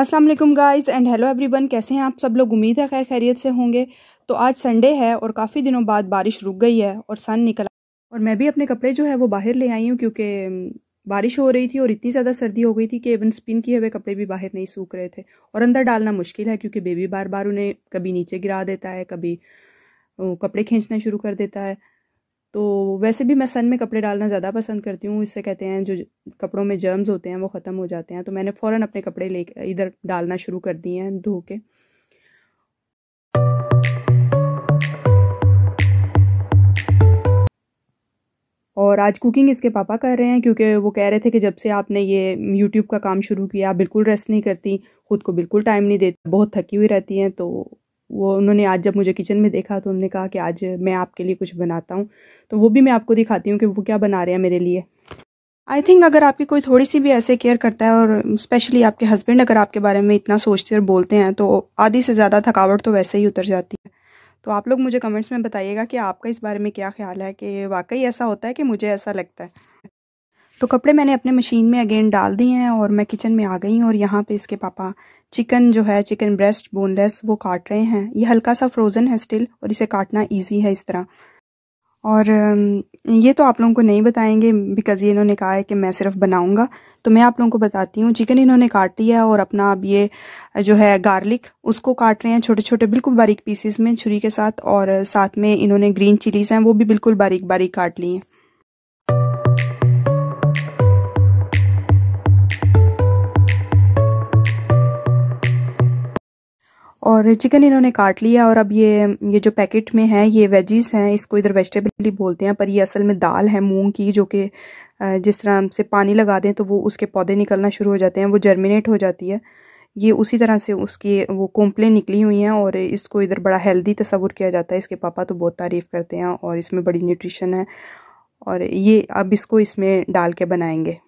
अस्सलाम वालेकुम guys and hello everyone कैसे हैं आप सब लोग उम्मीद है खैर खैरियत से होंगे तो आज संडे है और काफ़ी दिनों बाद बारिश रुक गई है और सन निकला और मैं भी अपने कपड़े जो है वो बाहर ले आई हूँ क्योंकि बारिश हो रही थी और इतनी ज़्यादा सर्दी हो गई थी कि इवन स्पिन किए हुए कपड़े भी बाहर नहीं सूख रहे थे और अंदर डालना मुश्किल है क्योंकि बेबी बार बार उन्हें कभी नीचे गिरा देता है कभी कपड़े खींचना शुरू कर देता है तो वैसे भी मैं सन में कपड़े डालना ज़्यादा पसंद करती हूँ इससे कहते हैं जो कपड़ों में जर्म्स होते हैं वो ख़त्म हो जाते हैं तो मैंने फ़ौरन अपने कपड़े ले इधर डालना शुरू कर दिए हैं धो के और आज कुकिंग इसके पापा कर रहे हैं क्योंकि वो कह रहे थे कि जब से आपने ये यूट्यूब का काम शुरू किया बिल्कुल रेस्ट नहीं करती खुद को बिल्कुल टाइम नहीं देती बहुत थकी हुई रहती हैं तो वो उन्होंने आज जब मुझे किचन में देखा तो उन्होंने कहा कि आज मैं आपके लिए कुछ बनाता हूँ तो वो भी मैं आपको दिखाती हूँ कि वो क्या बना रहे हैं मेरे लिए आई थिंक अगर आपकी कोई थोड़ी सी भी ऐसे केयर करता है और स्पेशली आपके हस्बैंड अगर आपके बारे में इतना सोचते और बोलते हैं तो आधी से ज़्यादा थकावट तो वैसे ही उतर जाती है तो आप लोग मुझे कमेंट्स में बताइएगा कि आपका इस बारे में क्या ख्याल है कि वाकई ऐसा होता है कि मुझे ऐसा लगता है तो कपड़े मैंने अपने मशीन में अगेन डाल दिए हैं और मैं किचन में आ गई हूँ और यहाँ पे इसके पापा चिकन जो है चिकन ब्रेस्ट बोनलेस वो काट रहे हैं ये हल्का सा फ्रोज़न है स्टिल और इसे काटना ईजी है इस तरह और ये तो आप लोगों को नहीं बताएंगे बिकॉज़ ये इन्होंने कहा है कि मैं सिर्फ बनाऊंगा तो मैं आप लोगों को बताती हूँ चिकन इन्होंने काट लिया है और अपना अब ये जो है गार्लिक उसको काट रहे हैं छोटे छोटे बिल्कुल बारीक पीसेस में छुरी के साथ और साथ में इन्होंने ग्रीन चिलीज़ हैं वो भी बिल्कुल बारीक बारीक काट ली हैं और चिकन इन्होंने काट लिया और अब ये ये जो पैकेट में है ये वेजीज हैं इसको इधर वेजिटेबल बोलते हैं पर ये असल में दाल है मूंग की जो कि जिस तरह से पानी लगा दें तो वो उसके पौधे निकलना शुरू हो जाते हैं वो जर्मिनेट हो जाती है ये उसी तरह से उसकी वो कोम्पलें निकली हुई हैं और इसको इधर बड़ा हेल्दी तस्वुर किया जाता है इसके पापा तो बहुत तारीफ़ करते हैं और इसमें बड़ी न्यूट्रिशन है और ये अब इसको इसमें डाल के बनाएंगे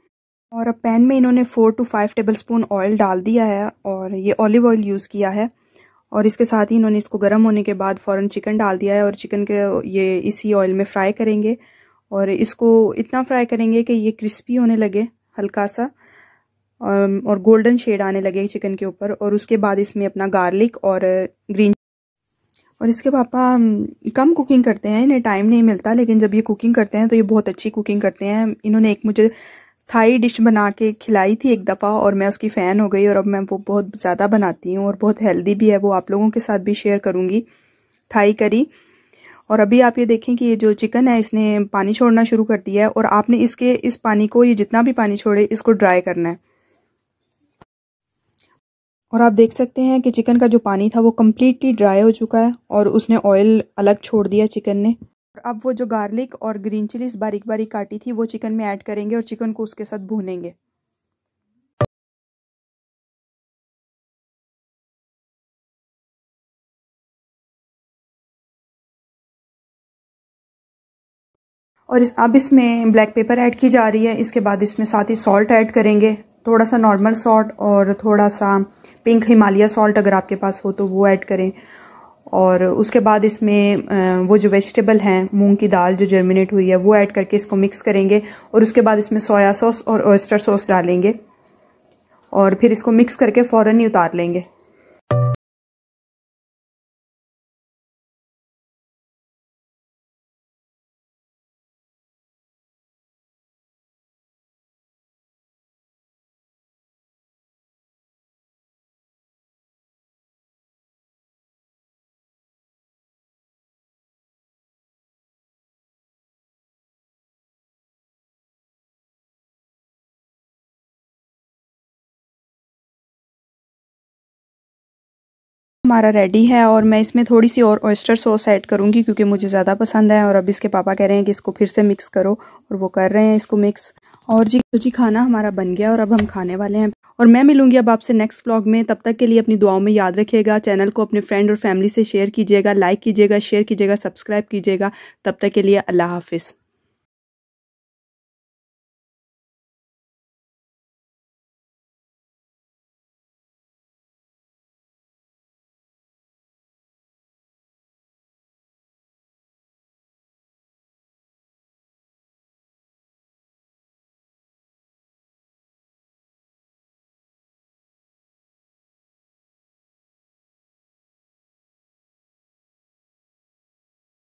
और अब पैन में इन्होंने four to five tablespoon oil डाल दिया है और ये ऑलिव ऑयल यूज़ किया है और इसके साथ ही इन्होंने इसको गर्म होने के बाद फ़ौरन चिकन डाल दिया है और चिकन के ये इसी ऑयल में फ्राई करेंगे और इसको इतना फ्राई करेंगे कि ये क्रिस्पी होने लगे हल्का सा और गोल्डन शेड आने लगे चिकन के ऊपर और उसके बाद इसमें अपना गार्लिक और ग्रीन और इसके पापा कम कुकिंग करते हैं इन्हें टाइम नहीं मिलता लेकिन जब ये कुकिंग करते हैं तो ये बहुत अच्छी कुकिंग करते हैं इन्होंने एक मुझे थाई डिश बना के खिलाई थी एक दफ़ा और मैं उसकी फ़ैन हो गई और अब मैं वो बहुत ज़्यादा बनाती हूँ और बहुत हेल्दी भी है वो आप लोगों के साथ भी शेयर करूँगी थाई करी और अभी आप ये देखें कि ये जो चिकन है इसने पानी छोड़ना शुरू कर दिया है और आपने इसके इस पानी को ये जितना भी पानी छोड़े इसको ड्राई करना है और आप देख सकते हैं कि चिकन का जो पानी था वो कम्प्लीटली ड्राई हो चुका है और उसने ऑयल अलग छोड़ दिया चिकन ने और अब वो जो गार्लिक और ग्रीन चिलीज बारीक बारीक काटी थी वो चिकन में ऐड करेंगे और चिकन को उसके साथ भूनेंगे और इस अब इसमें ब्लैक पेपर ऐड की जा रही है इसके बाद इसमें साथ ही सॉल्ट ऐड करेंगे थोड़ा सा नॉर्मल सॉल्ट और थोड़ा सा पिंक हिमालय सॉल्ट अगर आपके पास हो तो वो ऐड करें और उसके बाद इसमें वो जो वेजिटेबल हैं मूंग की दाल जो जर्मिनेट हुई है वो ऐड करके इसको मिक्स करेंगे और उसके बाद इसमें सोया सॉस और ऑयस्टर सॉस डालेंगे और फिर इसको मिक्स करके फ़ौरन ही उतार लेंगे हमारा रेडी है और मैं इसमें थोड़ी सी और ऑयस्टर सॉस ऐड करूंगी क्योंकि मुझे ज़्यादा पसंद है और अब इसके पापा कह रहे हैं कि इसको फिर से मिक्स करो और वो कर रहे हैं इसको मिक्स और जी तो जी खाना हमारा बन गया और अब हम खाने वाले हैं और मैं मिलूंगी अब आपसे नेक्स्ट व्लॉग में तब तक के लिए अपनी दुआओं में याद रखिएगा चैनल को अपने फ्रेंड और फैमिली से शेयर कीजिएगा लाइक कीजिएगा शेयर कीजिएगा सब्सक्राइब कीजिएगा तब तक के लिए अल्लाह हाफिज़